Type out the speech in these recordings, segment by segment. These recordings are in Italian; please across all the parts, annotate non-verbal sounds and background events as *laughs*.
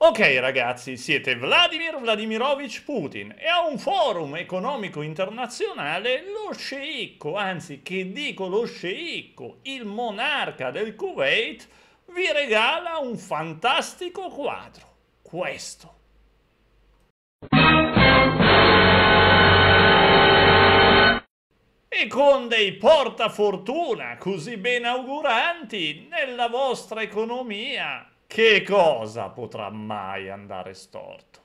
Ok ragazzi, siete Vladimir Vladimirovich Putin e a un forum economico internazionale lo sceicco, anzi che dico lo sceicco, il monarca del Kuwait, vi regala un fantastico quadro, questo. E con dei portafortuna così ben auguranti nella vostra economia che cosa potrà mai andare storto?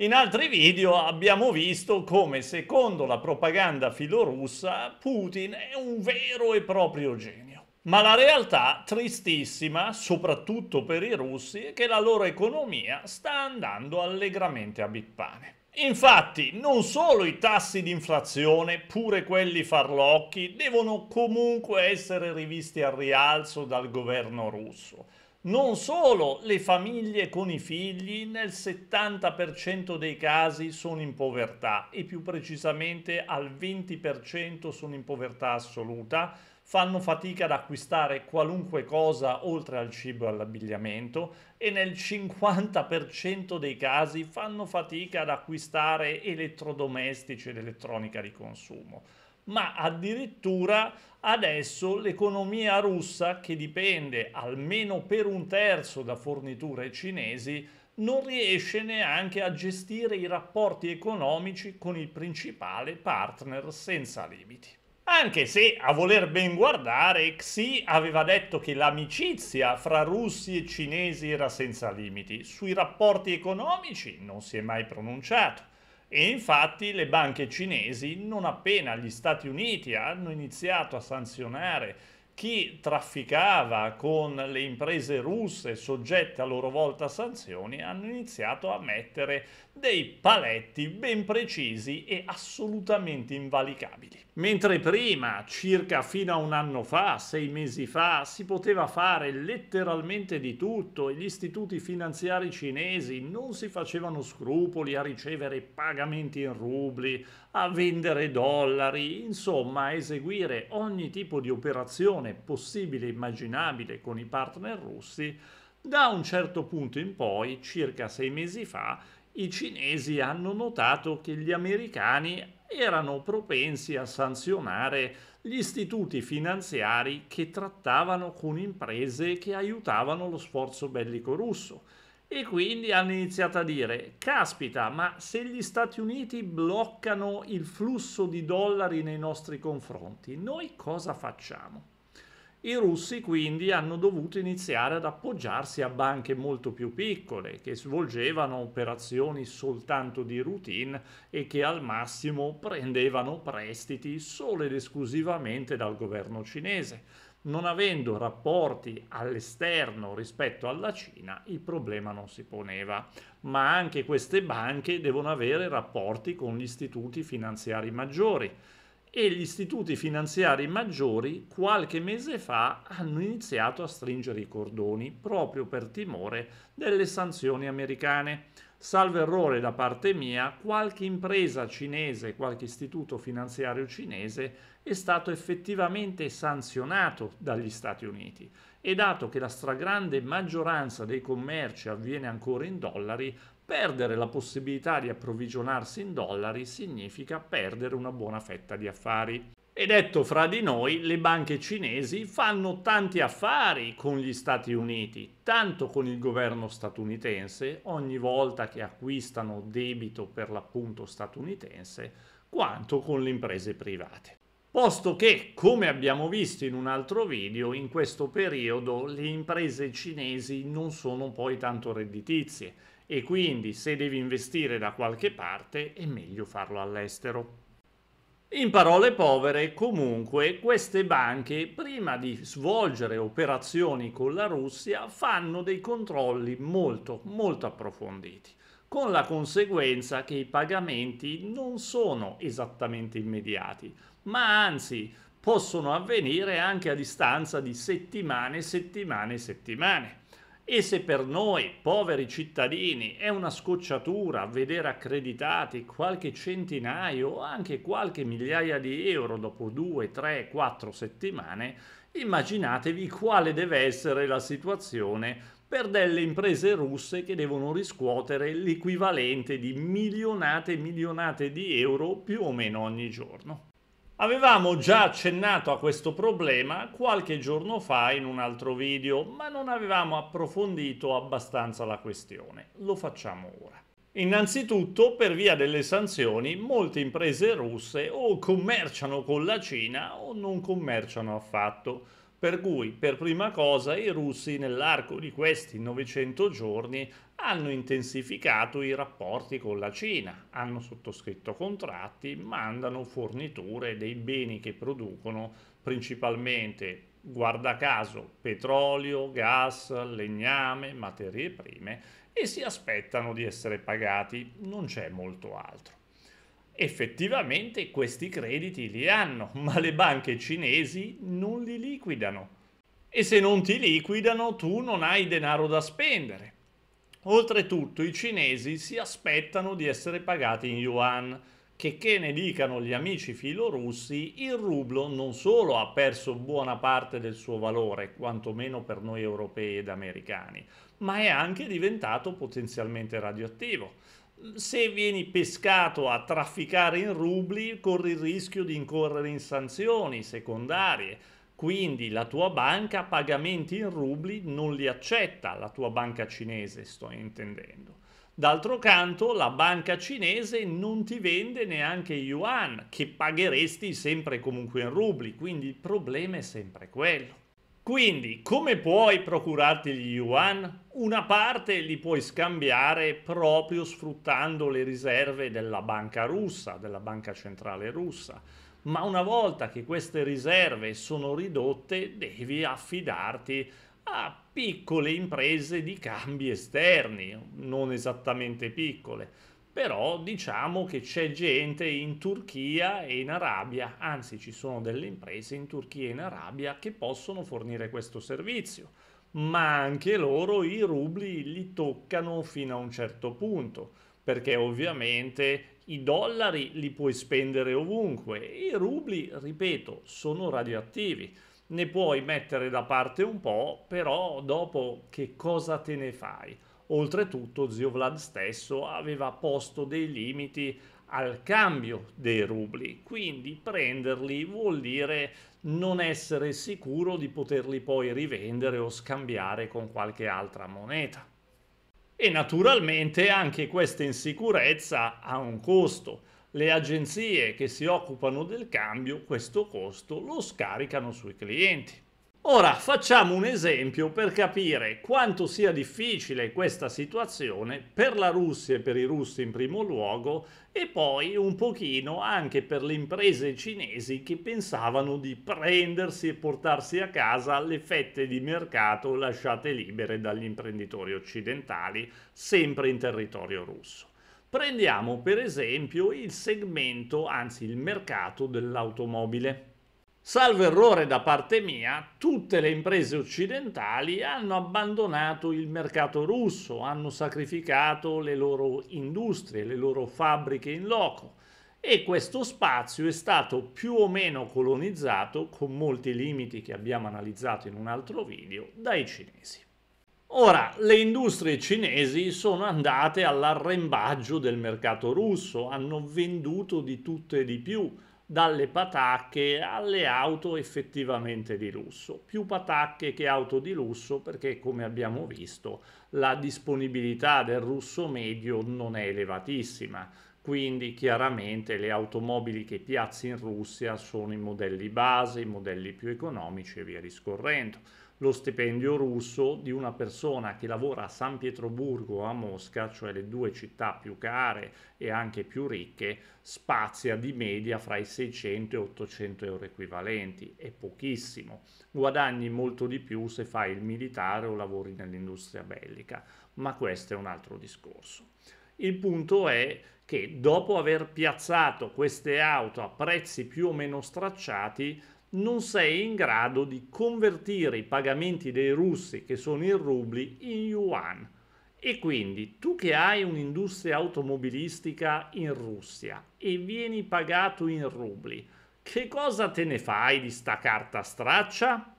In altri video abbiamo visto come secondo la propaganda filorussa Putin è un vero e proprio genio. Ma la realtà tristissima, soprattutto per i russi, è che la loro economia sta andando allegramente a bippane. Infatti, non solo i tassi di inflazione, pure quelli farlocchi, devono comunque essere rivisti al rialzo dal governo russo. Non solo le famiglie con i figli nel 70% dei casi sono in povertà e più precisamente al 20% sono in povertà assoluta, fanno fatica ad acquistare qualunque cosa oltre al cibo e all'abbigliamento e nel 50% dei casi fanno fatica ad acquistare elettrodomestici ed elettronica di consumo. Ma addirittura adesso l'economia russa, che dipende almeno per un terzo da forniture cinesi, non riesce neanche a gestire i rapporti economici con il principale partner senza limiti. Anche se a voler ben guardare, Xi aveva detto che l'amicizia fra russi e cinesi era senza limiti. Sui rapporti economici non si è mai pronunciato. E infatti le banche cinesi, non appena gli Stati Uniti hanno iniziato a sanzionare chi trafficava con le imprese russe soggette a loro volta a sanzioni hanno iniziato a mettere dei paletti ben precisi e assolutamente invalicabili. Mentre prima, circa fino a un anno fa, sei mesi fa, si poteva fare letteralmente di tutto e gli istituti finanziari cinesi non si facevano scrupoli a ricevere pagamenti in rubli, a vendere dollari, insomma a eseguire ogni tipo di operazione possibile e immaginabile con i partner russi, da un certo punto in poi, circa sei mesi fa, i cinesi hanno notato che gli americani erano propensi a sanzionare gli istituti finanziari che trattavano con imprese che aiutavano lo sforzo bellico russo e quindi hanno iniziato a dire, caspita, ma se gli Stati Uniti bloccano il flusso di dollari nei nostri confronti, noi cosa facciamo? I russi quindi hanno dovuto iniziare ad appoggiarsi a banche molto più piccole che svolgevano operazioni soltanto di routine e che al massimo prendevano prestiti solo ed esclusivamente dal governo cinese non avendo rapporti all'esterno rispetto alla Cina, il problema non si poneva. Ma anche queste banche devono avere rapporti con gli istituti finanziari maggiori e gli istituti finanziari maggiori qualche mese fa hanno iniziato a stringere i cordoni proprio per timore delle sanzioni americane. Salvo errore da parte mia, qualche impresa cinese, qualche istituto finanziario cinese è stato effettivamente sanzionato dagli Stati Uniti e dato che la stragrande maggioranza dei commerci avviene ancora in dollari, perdere la possibilità di approvvigionarsi in dollari significa perdere una buona fetta di affari. E detto fra di noi, le banche cinesi fanno tanti affari con gli Stati Uniti, tanto con il governo statunitense, ogni volta che acquistano debito per l'appunto statunitense, quanto con le imprese private posto che, come abbiamo visto in un altro video, in questo periodo le imprese cinesi non sono poi tanto redditizie e quindi se devi investire da qualche parte è meglio farlo all'estero. In parole povere, comunque, queste banche, prima di svolgere operazioni con la Russia, fanno dei controlli molto, molto approfonditi, con la conseguenza che i pagamenti non sono esattamente immediati, ma anzi possono avvenire anche a distanza di settimane, settimane, settimane. E se per noi, poveri cittadini, è una scocciatura vedere accreditati qualche centinaio o anche qualche migliaia di euro dopo due, tre, quattro settimane, immaginatevi quale deve essere la situazione per delle imprese russe che devono riscuotere l'equivalente di milionate e milionate di euro più o meno ogni giorno. Avevamo già accennato a questo problema qualche giorno fa in un altro video, ma non avevamo approfondito abbastanza la questione. Lo facciamo ora. Innanzitutto, per via delle sanzioni, molte imprese russe o commerciano con la Cina o non commerciano affatto. Per cui, per prima cosa, i russi nell'arco di questi 900 giorni hanno intensificato i rapporti con la Cina, hanno sottoscritto contratti, mandano forniture dei beni che producono, principalmente, guarda caso, petrolio, gas, legname, materie prime, e si aspettano di essere pagati, non c'è molto altro effettivamente questi crediti li hanno, *laughs* ma le banche cinesi non li liquidano. E se non ti liquidano tu non hai denaro da spendere. Oltretutto i cinesi si aspettano di essere pagati in yuan. Che che ne dicano gli amici filorussi, il rublo non solo ha perso buona parte del suo valore, quantomeno per noi europei ed americani, ma è anche diventato potenzialmente radioattivo se vieni pescato a trafficare in rubli corri il rischio di incorrere in sanzioni secondarie. Quindi la tua banca pagamenti in rubli non li accetta, la tua banca cinese sto intendendo. D'altro canto la banca cinese non ti vende neanche yuan, che pagheresti sempre comunque in rubli, quindi il problema è sempre quello. Quindi, come puoi procurarti gli yuan? Una parte li puoi scambiare proprio sfruttando le riserve della banca russa, della banca centrale russa. Ma una volta che queste riserve sono ridotte, devi affidarti a piccole imprese di cambi esterni, non esattamente piccole però diciamo che c'è gente in Turchia e in Arabia, anzi ci sono delle imprese in Turchia e in Arabia che possono fornire questo servizio, ma anche loro i rubli li toccano fino a un certo punto, perché ovviamente i dollari li puoi spendere ovunque, i rubli, ripeto, sono radioattivi. Ne puoi mettere da parte un po', però dopo che cosa te ne fai? Oltretutto zio Vlad stesso aveva posto dei limiti al cambio dei rubli, quindi prenderli vuol dire non essere sicuro di poterli poi rivendere o scambiare con qualche altra moneta. E naturalmente anche questa insicurezza ha un costo. Le agenzie che si occupano del cambio questo costo lo scaricano sui clienti. Ora facciamo un esempio per capire quanto sia difficile questa situazione per la Russia e per i russi in primo luogo e poi un pochino anche per le imprese cinesi che pensavano di prendersi e portarsi a casa le fette di mercato lasciate libere dagli imprenditori occidentali sempre in territorio russo. Prendiamo per esempio il segmento, anzi il mercato dell'automobile. Salvo errore da parte mia, tutte le imprese occidentali hanno abbandonato il mercato russo, hanno sacrificato le loro industrie, le loro fabbriche in loco e questo spazio è stato più o meno colonizzato, con molti limiti che abbiamo analizzato in un altro video, dai cinesi. Ora, le industrie cinesi sono andate all'arrembaggio del mercato russo, hanno venduto di tutto e di più, dalle patacche alle auto effettivamente di lusso. Più patacche che auto di lusso perché come abbiamo visto la disponibilità del russo medio non è elevatissima, quindi chiaramente le automobili che piazzi in Russia sono i modelli base, i modelli più economici e via discorrendo lo stipendio russo di una persona che lavora a San Pietroburgo o a Mosca, cioè le due città più care e anche più ricche, spazia di media fra i 600 e 800 euro equivalenti, è pochissimo. Guadagni molto di più se fai il militare o lavori nell'industria bellica, ma questo è un altro discorso. Il punto è che dopo aver piazzato queste auto a prezzi più o meno stracciati, non sei in grado di convertire i pagamenti dei russi che sono in rubli in yuan. E quindi tu che hai un'industria automobilistica in Russia e vieni pagato in rubli, che cosa te ne fai di sta carta straccia?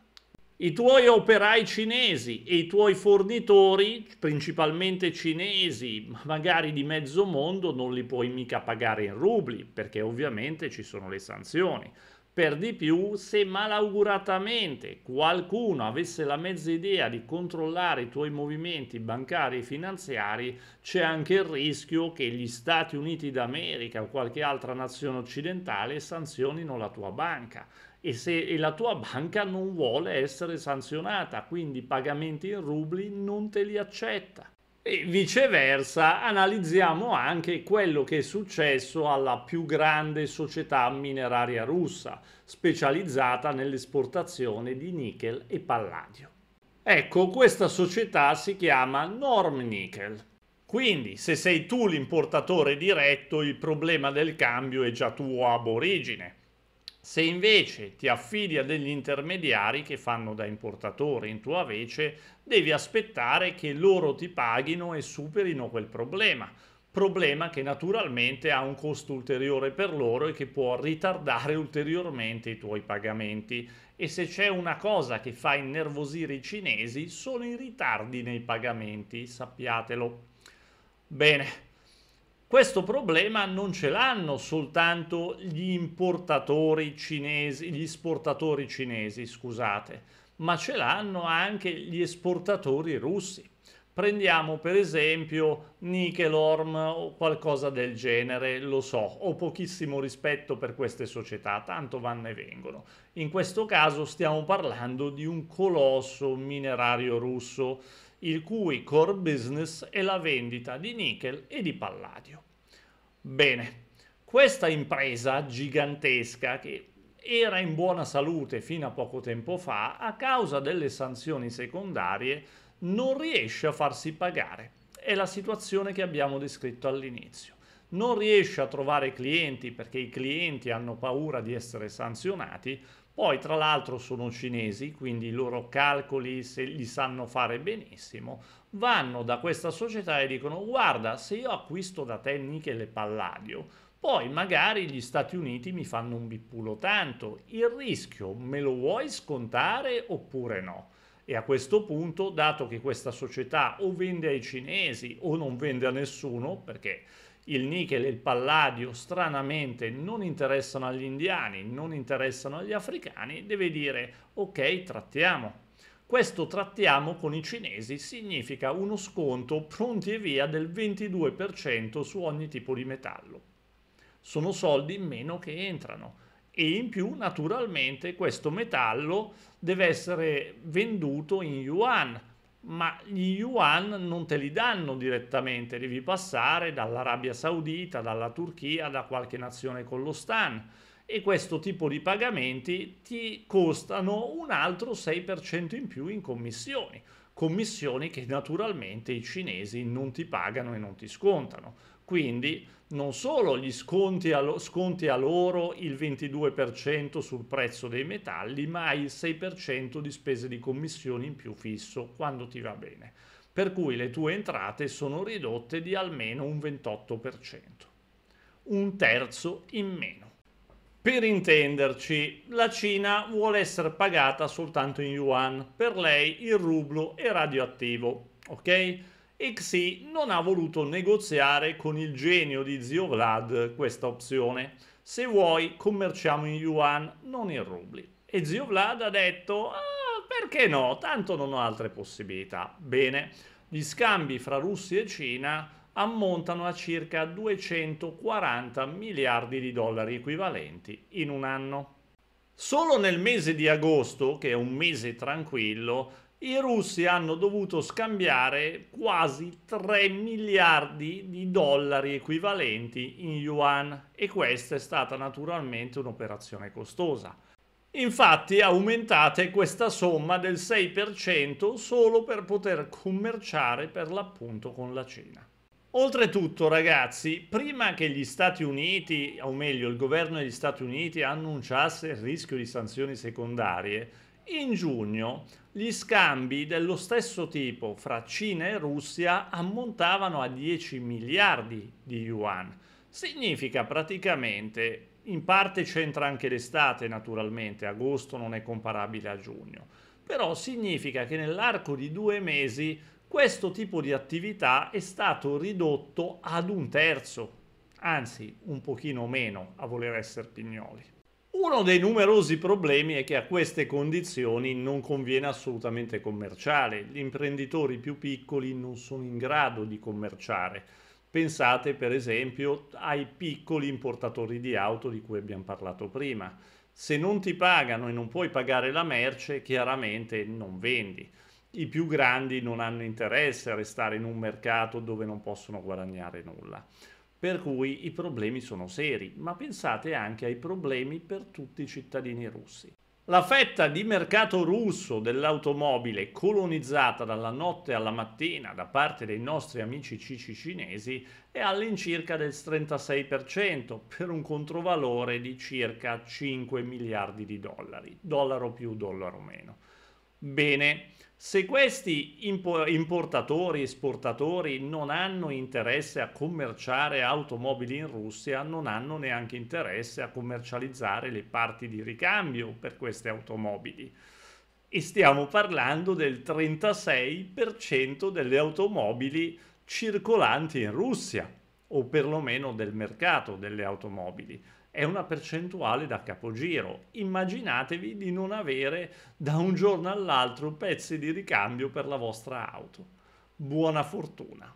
I tuoi operai cinesi e i tuoi fornitori, principalmente cinesi, magari di mezzo mondo, non li puoi mica pagare in rubli, perché ovviamente ci sono le sanzioni. Per di più, se malauguratamente qualcuno avesse la mezza idea di controllare i tuoi movimenti bancari e finanziari, c'è anche il rischio che gli Stati Uniti d'America o qualche altra nazione occidentale sanzionino la tua banca. E, se, e la tua banca non vuole essere sanzionata, quindi pagamenti in rubli non te li accetta. E viceversa analizziamo anche quello che è successo alla più grande società mineraria russa, specializzata nell'esportazione di nickel e palladio. Ecco, questa società si chiama Norm Nickel. Quindi, se sei tu l'importatore diretto, il problema del cambio è già tuo ab origine. Se invece ti affidi a degli intermediari che fanno da importatore in tua vece, devi aspettare che loro ti paghino e superino quel problema. Problema che naturalmente ha un costo ulteriore per loro e che può ritardare ulteriormente i tuoi pagamenti. E se c'è una cosa che fa innervosire i cinesi sono i ritardi nei pagamenti, sappiatelo. Bene. Questo problema non ce l'hanno soltanto gli importatori cinesi, gli esportatori cinesi, scusate, ma ce l'hanno anche gli esportatori russi. Prendiamo per esempio Nickelorm o qualcosa del genere, lo so, ho pochissimo rispetto per queste società, tanto vanno e vengono. In questo caso stiamo parlando di un colosso minerario russo il cui core business è la vendita di nickel e di palladio. Bene, questa impresa gigantesca che era in buona salute fino a poco tempo fa, a causa delle sanzioni secondarie non riesce a farsi pagare. È la situazione che abbiamo descritto all'inizio. Non riesce a trovare clienti perché i clienti hanno paura di essere sanzionati, poi tra l'altro sono cinesi, quindi i loro calcoli se li sanno fare benissimo, vanno da questa società e dicono guarda se io acquisto da te nichel e palladio, poi magari gli Stati Uniti mi fanno un bippulo tanto, il rischio me lo vuoi scontare oppure no? E a questo punto, dato che questa società o vende ai cinesi o non vende a nessuno, perché il nichel e il palladio stranamente non interessano agli indiani, non interessano agli africani, deve dire ok, trattiamo. Questo trattiamo con i cinesi significa uno sconto pronti e via del 22% su ogni tipo di metallo. Sono soldi in meno che entrano e in più naturalmente questo metallo deve essere venduto in yuan ma gli yuan non te li danno direttamente, devi passare dall'Arabia Saudita, dalla Turchia, da qualche nazione con lo stan e questo tipo di pagamenti ti costano un altro 6% in più in commissioni, commissioni che naturalmente i cinesi non ti pagano e non ti scontano. Quindi non solo gli sconti a, lo, sconti a loro il 22% sul prezzo dei metalli, ma il 6% di spese di commissioni in più fisso quando ti va bene. Per cui le tue entrate sono ridotte di almeno un 28%, un terzo in meno. Per intenderci, la Cina vuole essere pagata soltanto in yuan, per lei il rublo è radioattivo, ok? e Xi non ha voluto negoziare con il genio di zio Vlad questa opzione. Se vuoi commerciamo in yuan, non in rubli. E zio Vlad ha detto, ah, perché no, tanto non ho altre possibilità. Bene, gli scambi fra Russia e Cina ammontano a circa 240 miliardi di dollari equivalenti in un anno. Solo nel mese di agosto, che è un mese tranquillo, i russi hanno dovuto scambiare quasi 3 miliardi di dollari equivalenti in yuan e questa è stata naturalmente un'operazione costosa. Infatti aumentate questa somma del 6% solo per poter commerciare per l'appunto con la Cina. Oltretutto ragazzi, prima che gli Stati Uniti, o meglio il governo degli Stati Uniti annunciasse il rischio di sanzioni secondarie, in giugno gli scambi dello stesso tipo fra Cina e Russia ammontavano a 10 miliardi di yuan. Significa praticamente, in parte c'entra anche l'estate naturalmente, agosto non è comparabile a giugno, però significa che nell'arco di due mesi questo tipo di attività è stato ridotto ad un terzo, anzi un pochino meno a voler essere pignoli. Uno dei numerosi problemi è che a queste condizioni non conviene assolutamente commerciare, gli imprenditori più piccoli non sono in grado di commerciare. Pensate per esempio ai piccoli importatori di auto di cui abbiamo parlato prima. Se non ti pagano e non puoi pagare la merce, chiaramente non vendi. I più grandi non hanno interesse a restare in un mercato dove non possono guadagnare nulla per cui i problemi sono seri, ma pensate anche ai problemi per tutti i cittadini russi. La fetta di mercato russo dell'automobile colonizzata dalla notte alla mattina da parte dei nostri amici cici cinesi è all'incirca del 36% per un controvalore di circa 5 miliardi di dollari, dollaro più, dollaro meno. Bene, se questi importatori, esportatori non hanno interesse a commerciare automobili in Russia, non hanno neanche interesse a commercializzare le parti di ricambio per queste automobili. E stiamo parlando del 36% delle automobili circolanti in Russia, o perlomeno del mercato delle automobili è una percentuale da capogiro. Immaginatevi di non avere da un giorno all'altro pezzi di ricambio per la vostra auto. Buona fortuna!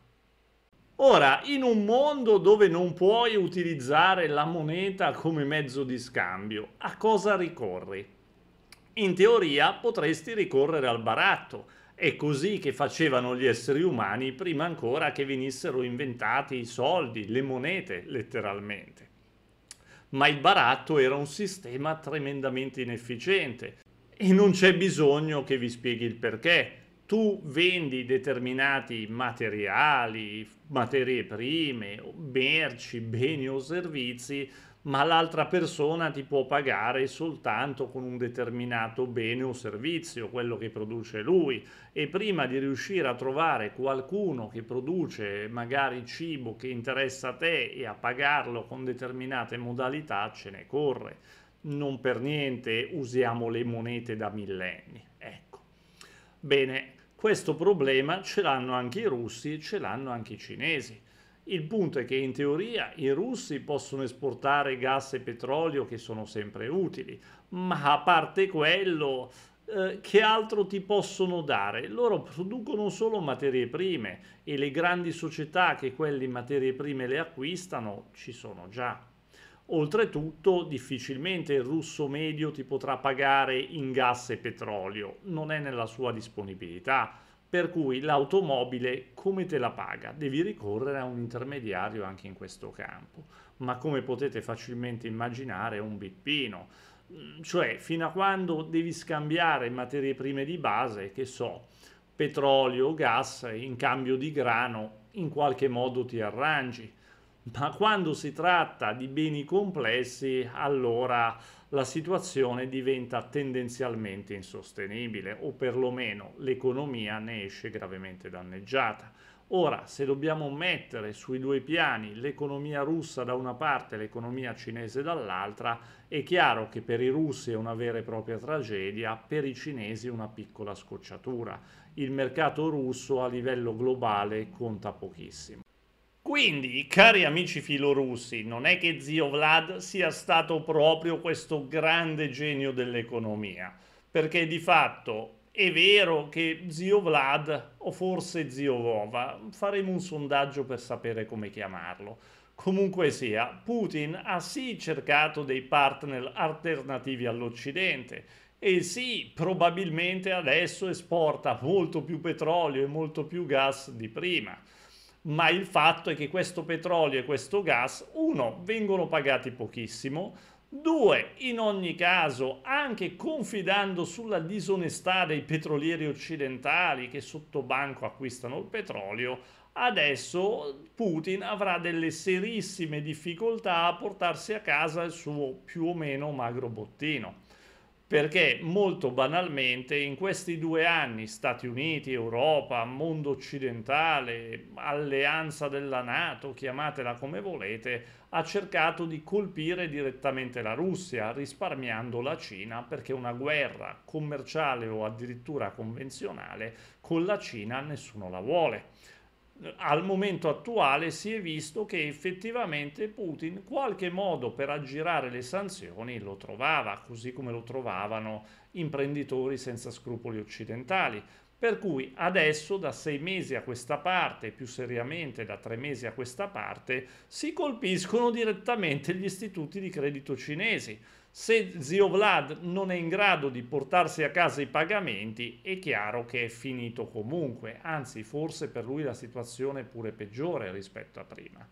Ora, in un mondo dove non puoi utilizzare la moneta come mezzo di scambio, a cosa ricorri? In teoria potresti ricorrere al baratto, è così che facevano gli esseri umani prima ancora che venissero inventati i soldi, le monete letteralmente ma il baratto era un sistema tremendamente inefficiente e non c'è bisogno che vi spieghi il perché. Tu vendi determinati materiali, materie prime, merci, beni o servizi ma l'altra persona ti può pagare soltanto con un determinato bene o servizio, quello che produce lui. E prima di riuscire a trovare qualcuno che produce magari cibo che interessa a te e a pagarlo con determinate modalità, ce ne corre. Non per niente usiamo le monete da millenni. Ecco. Bene, questo problema ce l'hanno anche i russi e ce l'hanno anche i cinesi il punto è che in teoria i russi possono esportare gas e petrolio che sono sempre utili, ma a parte quello, eh, che altro ti possono dare? Loro producono solo materie prime e le grandi società che quelle materie prime le acquistano ci sono già. Oltretutto, difficilmente il russo medio ti potrà pagare in gas e petrolio, non è nella sua disponibilità per cui l'automobile come te la paga? Devi ricorrere a un intermediario anche in questo campo, ma come potete facilmente immaginare è un bippino, mm, cioè fino a quando devi scambiare materie prime di base, che so, petrolio, o gas, in cambio di grano, in qualche modo ti arrangi ma quando si tratta di beni complessi allora la situazione diventa tendenzialmente insostenibile o perlomeno l'economia ne esce gravemente danneggiata. Ora, se dobbiamo mettere sui due piani l'economia russa da una parte e l'economia cinese dall'altra, è chiaro che per i russi è una vera e propria tragedia, per i cinesi una piccola scocciatura. Il mercato russo a livello globale conta pochissimo. Quindi, cari amici filorussi, non è che zio Vlad sia stato proprio questo grande genio dell'economia, perché di fatto è vero che zio Vlad o forse zio Vova, faremo un sondaggio per sapere come chiamarlo. Comunque sia, Putin ha sì cercato dei partner alternativi all'Occidente e sì, probabilmente adesso esporta molto più petrolio e molto più gas di prima ma il fatto è che questo petrolio e questo gas, uno, vengono pagati pochissimo, Due, in ogni caso, anche confidando sulla disonestà dei petrolieri occidentali che sotto banco acquistano il petrolio, adesso Putin avrà delle serissime difficoltà a portarsi a casa il suo più o meno magro bottino perché molto banalmente in questi due anni Stati Uniti, Europa, mondo occidentale, alleanza della Nato, chiamatela come volete, ha cercato di colpire direttamente la Russia, risparmiando la Cina, perché una guerra commerciale o addirittura convenzionale con la Cina nessuno la vuole al momento attuale si è visto che effettivamente Putin qualche modo per aggirare le sanzioni lo trovava, così come lo trovavano imprenditori senza scrupoli occidentali. Per cui adesso da sei mesi a questa parte, più seriamente da tre mesi a questa parte, si colpiscono direttamente gli istituti di credito cinesi se zio Vlad non è in grado di portarsi a casa i pagamenti, è chiaro che è finito comunque, anzi forse per lui la situazione è pure peggiore rispetto a prima.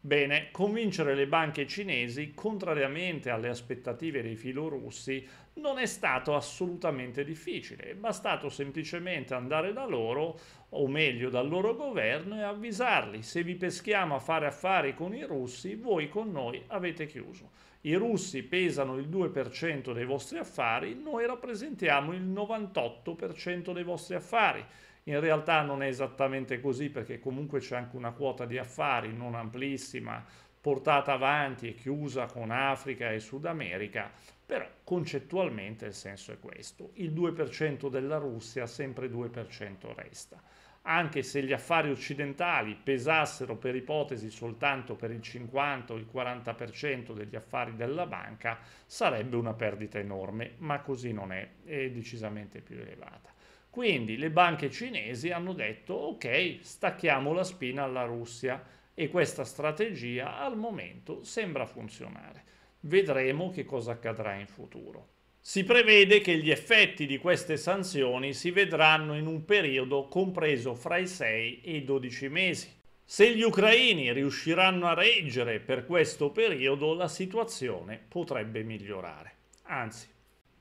Bene, convincere le banche cinesi, contrariamente alle aspettative dei filorussi, non è stato assolutamente difficile, è bastato semplicemente andare da loro, o meglio dal loro governo, e avvisarli, se vi peschiamo a fare affari con i russi, voi con noi avete chiuso i russi pesano il 2% dei vostri affari, noi rappresentiamo il 98% dei vostri affari. In realtà non è esattamente così perché comunque c'è anche una quota di affari non amplissima portata avanti e chiusa con Africa e Sud America, però concettualmente il senso è questo, il 2% della Russia sempre 2% resta anche se gli affari occidentali pesassero per ipotesi soltanto per il 50 o il 40% degli affari della banca, sarebbe una perdita enorme, ma così non è, è decisamente più elevata. Quindi le banche cinesi hanno detto ok, stacchiamo la spina alla Russia e questa strategia al momento sembra funzionare. Vedremo che cosa accadrà in futuro. Si prevede che gli effetti di queste sanzioni si vedranno in un periodo compreso fra i 6 e i 12 mesi. Se gli ucraini riusciranno a reggere per questo periodo, la situazione potrebbe migliorare. Anzi,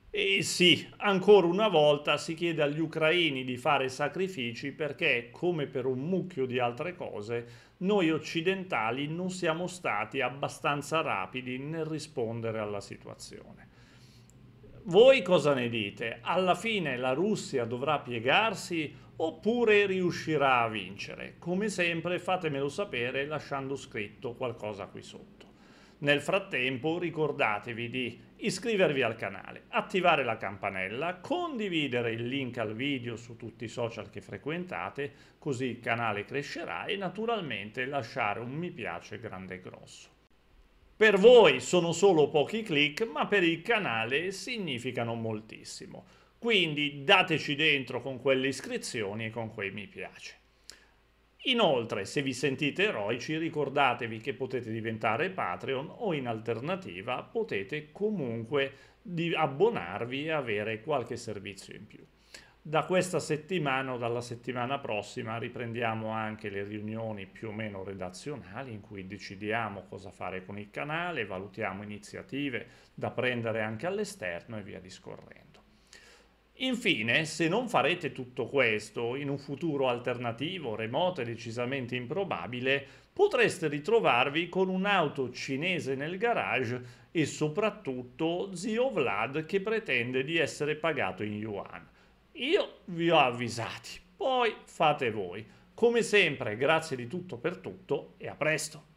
e sì, ancora una volta si chiede agli ucraini di fare sacrifici perché, come per un mucchio di altre cose, noi occidentali non siamo stati abbastanza rapidi nel rispondere alla situazione. Voi cosa ne dite? Alla fine la Russia dovrà piegarsi oppure riuscirà a vincere? Come sempre fatemelo sapere lasciando scritto qualcosa qui sotto. Nel frattempo ricordatevi di iscrivervi al canale, attivare la campanella, condividere il link al video su tutti i social che frequentate, così il canale crescerà e naturalmente lasciare un mi piace grande e grosso. Per voi sono solo pochi click, ma per il canale significano moltissimo. Quindi dateci dentro con quelle iscrizioni e con quei mi piace. Inoltre, se vi sentite eroici, ricordatevi che potete diventare Patreon o in alternativa potete comunque abbonarvi e avere qualche servizio in più. Da questa settimana o dalla settimana prossima riprendiamo anche le riunioni più o meno redazionali in cui decidiamo cosa fare con il canale, valutiamo iniziative da prendere anche all'esterno e via discorrendo. Infine, se non farete tutto questo in un futuro alternativo, remoto e decisamente improbabile, potreste ritrovarvi con un'auto cinese nel garage e soprattutto zio Vlad che pretende di essere pagato in yuan. Io vi ho avvisati, poi fate voi. Come sempre, grazie di tutto per tutto e a presto.